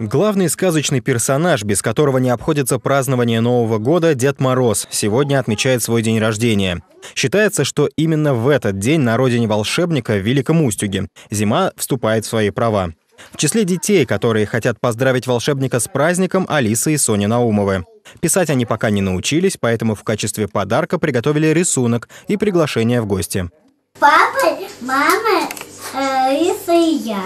Главный сказочный персонаж, без которого не обходится празднование Нового года, Дед Мороз, сегодня отмечает свой день рождения. Считается, что именно в этот день на родине волшебника в Великом Устюге зима вступает в свои права. В числе детей, которые хотят поздравить волшебника с праздником, Алиса и Соня Наумовы. Писать они пока не научились, поэтому в качестве подарка приготовили рисунок и приглашение в гости. Папа, мама, э, Алиса и я.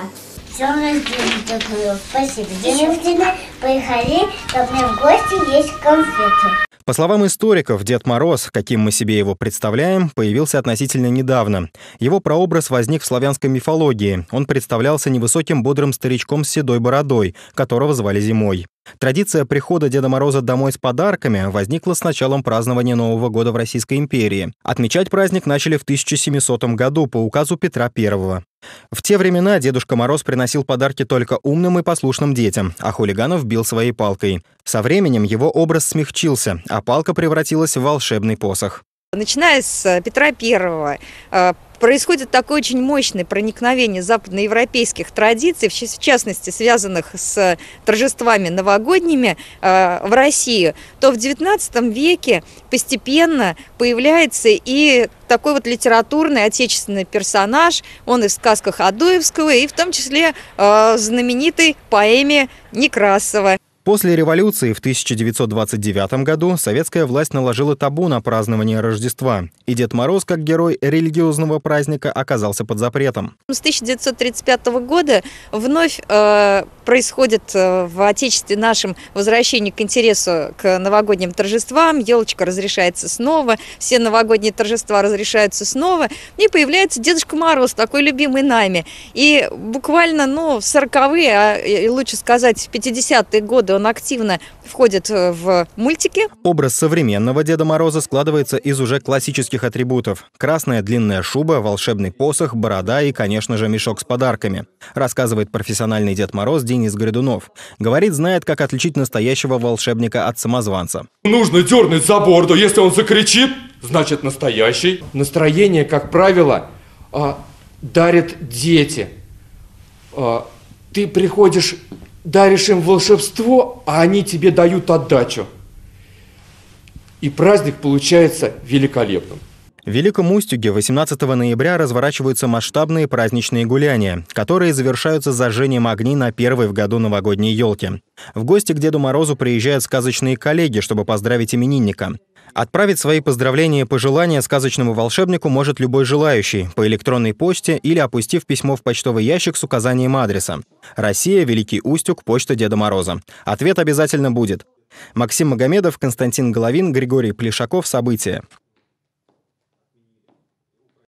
Темный день такой. Спасибо. Девушкина, поехали, ко мне гости есть конфеты. По словам историков, Дед Мороз, каким мы себе его представляем, появился относительно недавно. Его прообраз возник в славянской мифологии. Он представлялся невысоким бодрым старичком с седой бородой, которого звали Зимой. Традиция прихода Деда Мороза домой с подарками возникла с началом празднования Нового года в Российской империи. Отмечать праздник начали в 1700 году по указу Петра I. В те времена Дедушка Мороз приносил подарки только умным и послушным детям, а хулиганов бил своей палкой. Со временем его образ смягчился, а палка превратилась в волшебный посох. Начиная с э, Петра I, происходит такое очень мощное проникновение западноевропейских традиций, в частности, связанных с торжествами новогодними э, в России, то в XIX веке постепенно появляется и такой вот литературный отечественный персонаж. Он и в сказках Адуевского, и в том числе э, знаменитой поэме Некрасова. После революции в 1929 году советская власть наложила табу на празднование Рождества, и Дед Мороз, как герой религиозного праздника, оказался под запретом. С 1935 года вновь э, происходит э, в Отечестве нашем возвращение к интересу к новогодним торжествам, елочка разрешается снова, все новогодние торжества разрешаются снова, и появляется Дедушка Мороз, такой любимый нами. И буквально, ну, в 40-е, а лучше сказать, в 50-е годы годы. Он активно входит э, в мультики. Образ современного Деда Мороза складывается из уже классических атрибутов. Красная длинная шуба, волшебный посох, борода и, конечно же, мешок с подарками. Рассказывает профессиональный Дед Мороз Денис Грядунов. Говорит, знает, как отличить настоящего волшебника от самозванца. Нужно дернуть за борду. Если он закричит, значит настоящий. Настроение, как правило, а, дарят дети. А, ты приходишь даришь им волшебство, а они тебе дают отдачу. И праздник получается великолепным. В Великом Устюге 18 ноября разворачиваются масштабные праздничные гуляния, которые завершаются зажжением огней на первой в году новогодней елке. В гости к Деду Морозу приезжают сказочные коллеги, чтобы поздравить именинника. Отправить свои поздравления и пожелания сказочному волшебнику может любой желающий по электронной почте или опустив письмо в почтовый ящик с указанием адреса. Россия, Великий Устюг, почта Деда Мороза. Ответ обязательно будет. Максим Магомедов, Константин Головин, Григорий Плешаков. События.